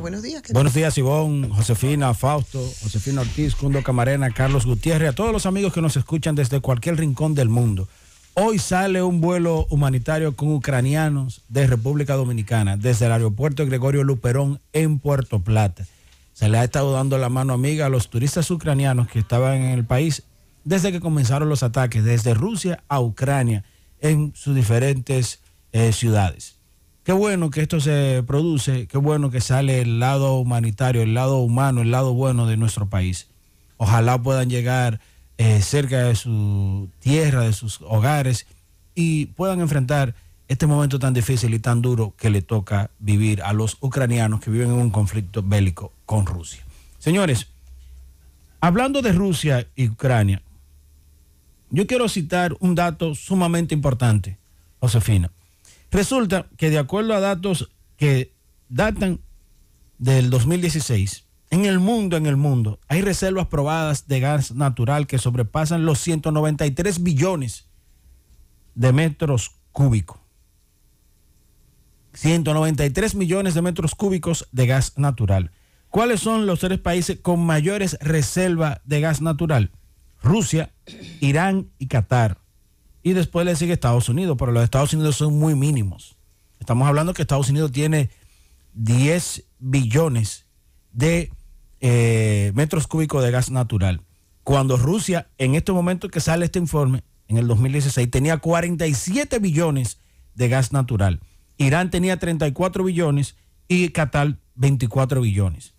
buenos días. Buenos Josefina, Fausto, Josefina Ortiz, Cundo Camarena, Carlos Gutiérrez, a todos los amigos que nos escuchan desde cualquier rincón del mundo. Hoy sale un vuelo humanitario con ucranianos de República Dominicana, desde el aeropuerto Gregorio Luperón en Puerto Plata. Se le ha estado dando la mano amiga a los turistas ucranianos que estaban en el país desde que comenzaron los ataques, desde Rusia a Ucrania, en sus diferentes eh, ciudades. Qué bueno que esto se produce, qué bueno que sale el lado humanitario, el lado humano, el lado bueno de nuestro país. Ojalá puedan llegar eh, cerca de su tierra, de sus hogares y puedan enfrentar este momento tan difícil y tan duro que le toca vivir a los ucranianos que viven en un conflicto bélico con Rusia. Señores, hablando de Rusia y Ucrania, yo quiero citar un dato sumamente importante, Josefina. Resulta que de acuerdo a datos que datan del 2016, en el mundo, en el mundo, hay reservas probadas de gas natural que sobrepasan los 193 billones de metros cúbicos. 193 millones de metros cúbicos de gas natural. ¿Cuáles son los tres países con mayores reservas de gas natural? Rusia, Irán y Qatar y después le sigue Estados Unidos, pero los Estados Unidos son muy mínimos. Estamos hablando que Estados Unidos tiene 10 billones de eh, metros cúbicos de gas natural. Cuando Rusia, en este momento que sale este informe, en el 2016, tenía 47 billones de gas natural. Irán tenía 34 billones y Qatar 24 billones.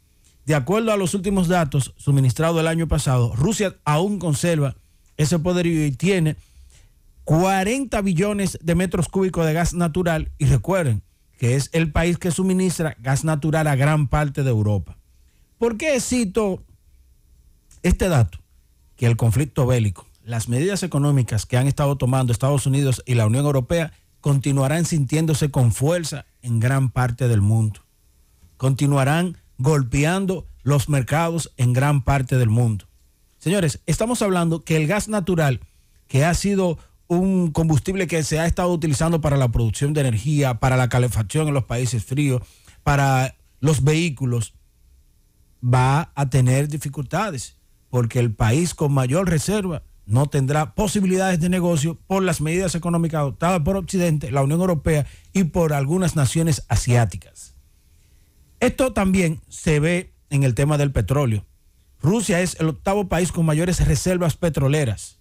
De acuerdo a los últimos datos suministrados el año pasado, Rusia aún conserva ese poder y tiene 40 billones de metros cúbicos de gas natural y recuerden que es el país que suministra gas natural a gran parte de Europa. ¿Por qué cito este dato? Que el conflicto bélico, las medidas económicas que han estado tomando Estados Unidos y la Unión Europea continuarán sintiéndose con fuerza en gran parte del mundo. Continuarán golpeando los mercados en gran parte del mundo. Señores, estamos hablando que el gas natural, que ha sido un combustible que se ha estado utilizando para la producción de energía, para la calefacción en los países fríos, para los vehículos, va a tener dificultades, porque el país con mayor reserva no tendrá posibilidades de negocio por las medidas económicas adoptadas por Occidente, la Unión Europea y por algunas naciones asiáticas. Esto también se ve en el tema del petróleo. Rusia es el octavo país con mayores reservas petroleras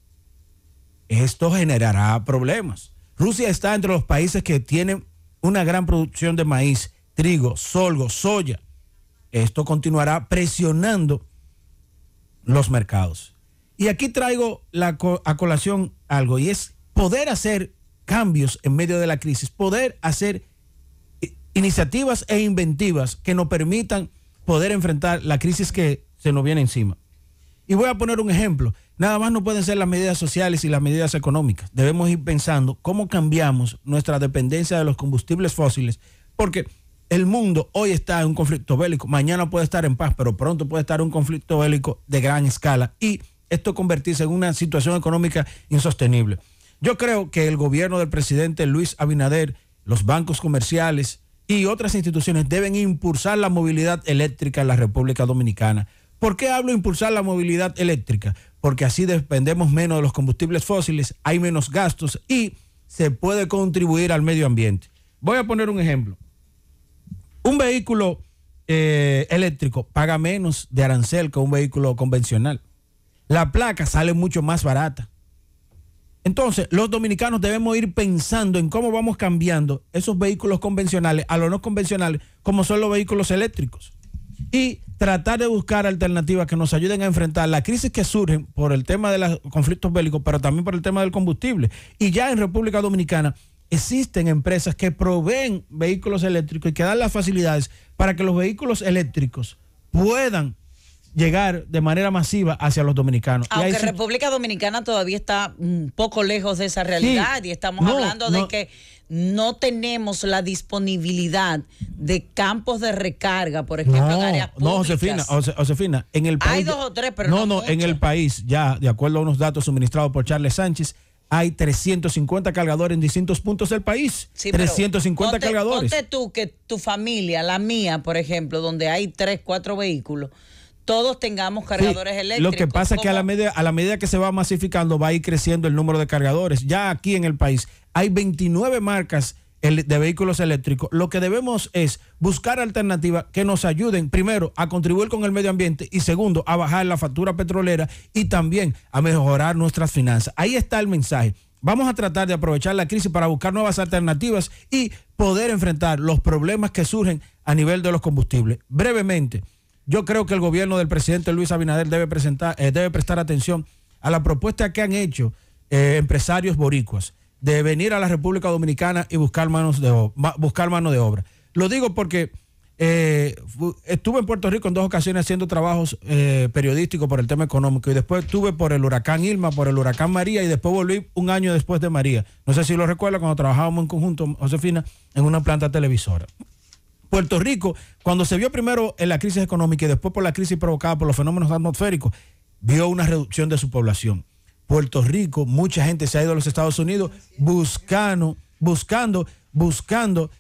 esto generará problemas. Rusia está entre los países que tienen una gran producción de maíz, trigo, solgo, soya. Esto continuará presionando los mercados. Y aquí traigo la, a colación algo, y es poder hacer cambios en medio de la crisis, poder hacer iniciativas e inventivas que nos permitan poder enfrentar la crisis que se nos viene encima. Y voy a poner un ejemplo. Nada más no pueden ser las medidas sociales y las medidas económicas. Debemos ir pensando cómo cambiamos nuestra dependencia de los combustibles fósiles, porque el mundo hoy está en un conflicto bélico, mañana puede estar en paz, pero pronto puede estar un conflicto bélico de gran escala y esto convertirse en una situación económica insostenible. Yo creo que el gobierno del presidente Luis Abinader, los bancos comerciales y otras instituciones deben impulsar la movilidad eléctrica en la República Dominicana ¿Por qué hablo de impulsar la movilidad eléctrica? Porque así dependemos menos de los combustibles fósiles, hay menos gastos y se puede contribuir al medio ambiente. Voy a poner un ejemplo. Un vehículo eh, eléctrico paga menos de arancel que un vehículo convencional. La placa sale mucho más barata. Entonces, los dominicanos debemos ir pensando en cómo vamos cambiando esos vehículos convencionales a los no convencionales, como son los vehículos eléctricos. Y tratar de buscar alternativas que nos ayuden a enfrentar la crisis que surgen por el tema de los conflictos bélicos, pero también por el tema del combustible. Y ya en República Dominicana existen empresas que proveen vehículos eléctricos y que dan las facilidades para que los vehículos eléctricos puedan llegar de manera masiva hacia los dominicanos. Aunque República Dominicana todavía está un poco lejos de esa realidad y estamos hablando de que no tenemos la disponibilidad de campos de recarga, por ejemplo, en áreas públicas. No, Josefina, Josefina, en el país. Hay dos o tres, pero no, no, en el país, ya, de acuerdo a unos datos suministrados por Charles Sánchez, hay 350 cargadores en distintos puntos del país. Sí, 350 cargadores. Ponte tú que tu familia, la mía, por ejemplo, donde hay tres, cuatro vehículos todos tengamos cargadores eléctricos. Lo que pasa es que a la, medida, a la medida que se va masificando va a ir creciendo el número de cargadores. Ya aquí en el país hay 29 marcas de vehículos eléctricos. Lo que debemos es buscar alternativas que nos ayuden, primero, a contribuir con el medio ambiente y segundo, a bajar la factura petrolera y también a mejorar nuestras finanzas. Ahí está el mensaje. Vamos a tratar de aprovechar la crisis para buscar nuevas alternativas y poder enfrentar los problemas que surgen a nivel de los combustibles. Brevemente. Yo creo que el gobierno del presidente Luis Abinader debe, presentar, eh, debe prestar atención a la propuesta que han hecho eh, empresarios boricuas de venir a la República Dominicana y buscar, manos de, buscar mano de obra. Lo digo porque eh, estuve en Puerto Rico en dos ocasiones haciendo trabajos periodísticos por el tema económico y después estuve por el huracán Irma, por el huracán María y después volví un año después de María. No sé si lo recuerda cuando trabajábamos en conjunto, Josefina, en una planta televisora. Puerto Rico, cuando se vio primero en la crisis económica y después por la crisis provocada por los fenómenos atmosféricos, vio una reducción de su población. Puerto Rico, mucha gente se ha ido a los Estados Unidos buscando, buscando, buscando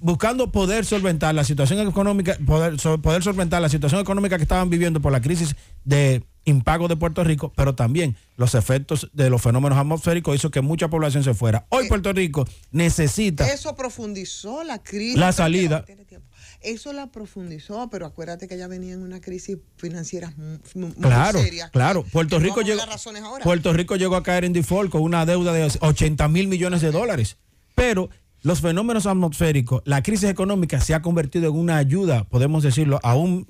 buscando poder solventar la situación económica, poder, poder solventar la situación económica que estaban viviendo por la crisis de impago de Puerto Rico, pero también los efectos de los fenómenos atmosféricos hizo que mucha población se fuera. Hoy eh, Puerto Rico necesita... Eso profundizó la crisis. La salida. Eso la profundizó, pero acuérdate que ya venía en una crisis financiera muy, claro, seria. Claro, Puerto Rico, llegó, Puerto Rico llegó a caer en default con una deuda de 80 mil millones de dólares. Pero los fenómenos atmosféricos, la crisis económica se ha convertido en una ayuda, podemos decirlo, aún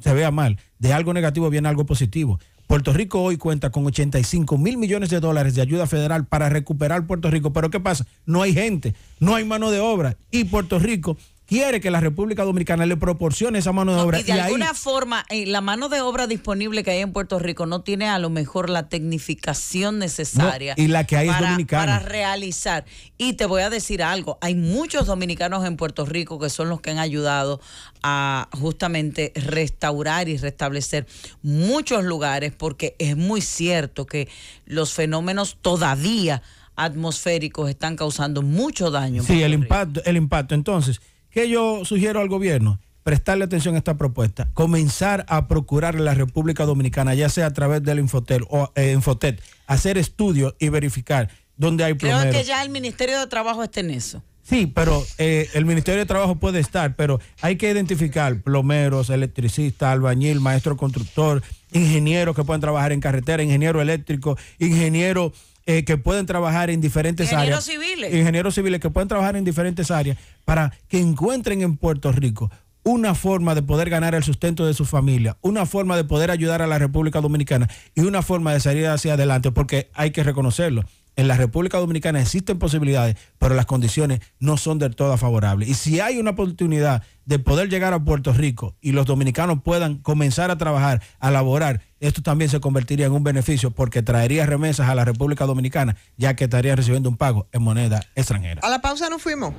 se vea mal, de algo negativo viene algo positivo. Puerto Rico hoy cuenta con 85 mil millones de dólares de ayuda federal para recuperar Puerto Rico, pero ¿qué pasa? No hay gente, no hay mano de obra y Puerto Rico quiere que la República Dominicana le proporcione esa mano de obra. Y de alguna forma, eh, la mano de obra disponible que hay en Puerto Rico no tiene a lo mejor la tecnificación necesaria. y la que hay para, Para realizar. Y te voy a decir algo, hay muchos dominicanos en Puerto Rico que son los que han ayudado a justamente restaurar y restablecer muchos lugares porque es muy cierto que los fenómenos todavía atmosféricos están causando mucho daño. Sí, el impacto, el impacto. Entonces, ¿Qué yo sugiero al gobierno? Prestarle atención a esta propuesta, comenzar a procurar en la República Dominicana, ya sea a través del Infotel o eh, Infotet, hacer estudios y verificar dónde hay plomeros. Creo que ya el Ministerio de Trabajo está en eso. Sí, pero eh, el Ministerio de Trabajo puede estar, pero hay que identificar plomeros, electricistas, albañil, maestro constructor, ingenieros que puedan trabajar en carretera, ingeniero eléctrico, ingeniero eh, que pueden trabajar en diferentes ingenieros Civiles. Ingenieros civiles que pueden trabajar en diferentes áreas para que encuentren en Puerto Rico una forma de poder ganar el sustento de su familia, una forma de poder ayudar a la República Dominicana y una forma de salir hacia adelante, porque hay que reconocerlo en la República Dominicana existen posibilidades, pero las condiciones no son del todo favorables. Y si hay una oportunidad de poder llegar a Puerto Rico y los dominicanos puedan comenzar a trabajar, a laborar, esto también se convertiría en un beneficio porque traería remesas a la República Dominicana, ya que estarían recibiendo un pago en moneda extranjera. A la pausa nos fuimos.